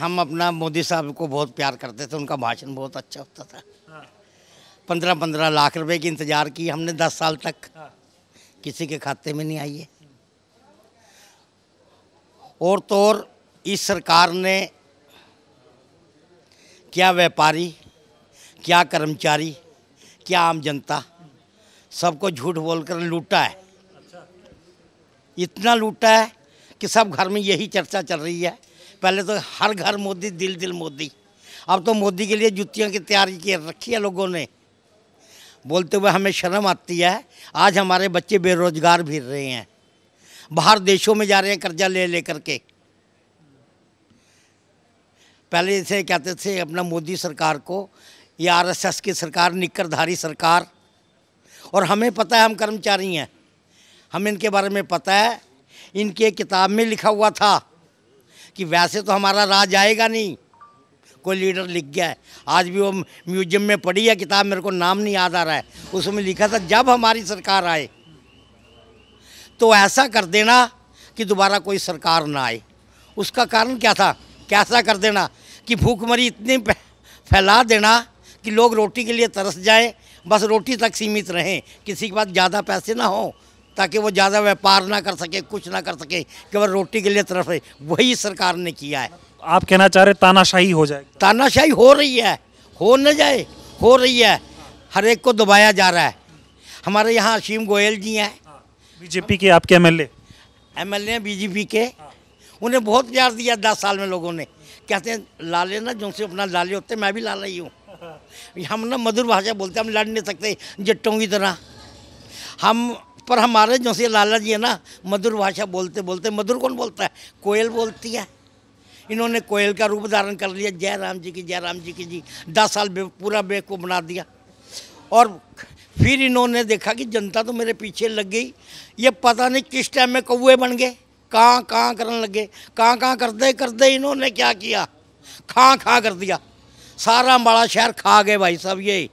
हम अपना मोदी साहब को बहुत प्यार करते थे उनका भाषण बहुत अच्छा होता था हाँ। पंद्रह पंद्रह लाख रुपए की इंतज़ार की हमने दस साल तक हाँ। किसी के खाते में नहीं आई है और तो और इस सरकार ने क्या व्यापारी क्या कर्मचारी क्या आम जनता सबको झूठ बोलकर लूटा है अच्छा। इतना लूटा है कि सब घर में यही चर्चा चल रही है पहले तो हर घर मोदी दिल दिल मोदी अब तो मोदी के लिए जुतियों की तैयारी की रखी है लोगों ने बोलते हुए हमें शर्म आती है आज हमारे बच्चे बेरोजगार फिर रहे हैं बाहर देशों में जा रहे हैं कर्जा ले ले करके पहले इसे कहते थे अपना मोदी सरकार को ये आरएसएस की सरकार निकरधारी सरकार और हमें पता है हम कर्मचारी हैं हमें इनके बारे में पता है इनके किताब में लिखा हुआ था कि वैसे तो हमारा राज आएगा नहीं कोई लीडर लिख गया है आज भी वो म्यूजियम में पड़ी है किताब मेरे को नाम नहीं याद आ रहा है उसमें लिखा था जब हमारी सरकार आए तो ऐसा कर देना कि दोबारा कोई सरकार ना आए उसका कारण क्या था कैसा कर देना कि भूखमरी इतनी फैला देना कि लोग रोटी के लिए तरस जाएं बस रोटी तक सीमित रहें किसी के पास ज़्यादा पैसे ना हों ताकि वो ज़्यादा व्यापार ना कर सके कुछ ना कर सके केवल रोटी के लिए तरफ है वही सरकार ने किया है आप कहना चाह रहे तानाशाही हो जाए तानाशाही हो रही है हो न जाए हो रही है हर एक को दबाया जा रहा है हमारे यहाँ असीम गोयल जी हैं हाँ, बीजेपी के आपके एम एल हैं बीजेपी के उन्हें बहुत प्यार दिया दस साल में लोगों ने कहते हैं लाले ना जो से अपना लाले होते मैं भी ला रही हूँ हम ना मधुर भाषा बोलते हम लड़ नहीं सकते जट्टों की तरह हम पर हमारे से लाला जी है ना मधुर भाषा बोलते बोलते मधुर कौन बोलता है कोयल बोलती है इन्होंने कोयल का रूप धारण कर लिया जय राम जी की जय राम जी की जी दस साल बे, पूरा बेग को बना दिया और फिर इन्होंने देखा कि जनता तो मेरे पीछे लग गई ये पता नहीं किस टाइम में कौए बन गए कहाँ कहाँ करने लगे कहाँ कहाँ करते करते इन्होंने क्या किया खा खा कर दिया सारा बड़ा शहर खा गए भाई साहब ये